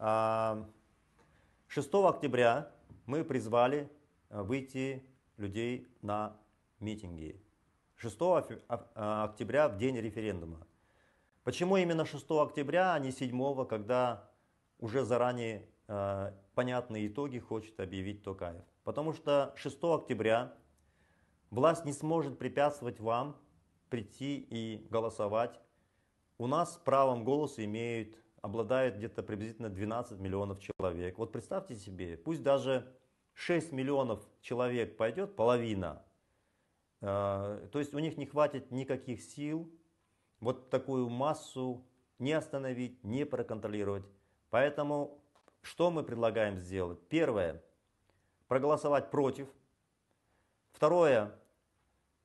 6 октября мы призвали э, выйти людей на митинги. 6 э, октября в день референдума. Почему именно 6 октября, а не 7, когда уже заранее э, понятные итоги хочет объявить Токаев? Потому что 6 октября власть не сможет препятствовать вам прийти и голосовать. У нас правом голоса имеют обладает где-то приблизительно 12 миллионов человек. Вот представьте себе, пусть даже 6 миллионов человек пойдет, половина, э, то есть у них не хватит никаких сил вот такую массу не остановить, не проконтролировать. Поэтому что мы предлагаем сделать? Первое, проголосовать против. Второе,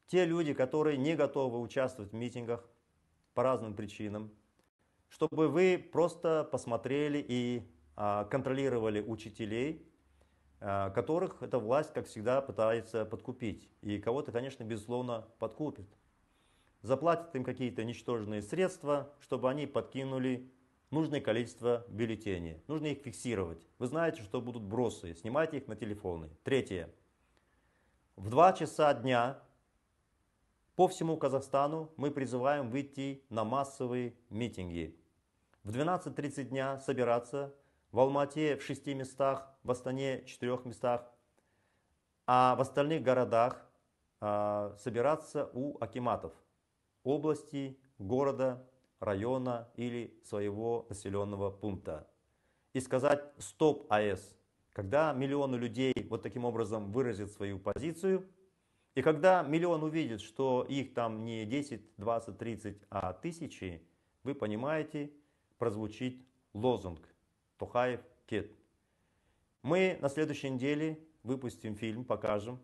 те люди, которые не готовы участвовать в митингах по разным причинам, чтобы вы просто посмотрели и а, контролировали учителей, а, которых эта власть, как всегда, пытается подкупить. И кого-то, конечно, безусловно, подкупит. Заплатит им какие-то ничтожные средства, чтобы они подкинули нужное количество бюллетеней. Нужно их фиксировать. Вы знаете, что будут бросы. Снимайте их на телефоны. Третье. В 2 часа дня по всему Казахстану мы призываем выйти на массовые митинги. В 12.30 дня собираться в Алмате в шести местах, в Астане в четырех местах, а в остальных городах а, собираться у акиматов области, города, района или своего населенного пункта. И сказать «Стоп АЭС!» Когда миллионы людей вот таким образом выразят свою позицию – и когда миллион увидит, что их там не 10, 20, 30, а тысячи, вы понимаете, прозвучит лозунг «Тухаев Кет». Мы на следующей неделе выпустим фильм, покажем.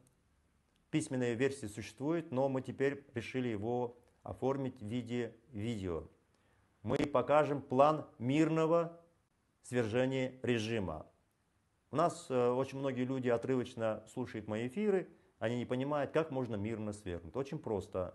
Письменная версия существует, но мы теперь решили его оформить в виде видео. Мы покажем план мирного свержения режима. У нас э, очень многие люди отрывочно слушают мои эфиры – они не понимают, как можно мирно свергнуть. Очень просто.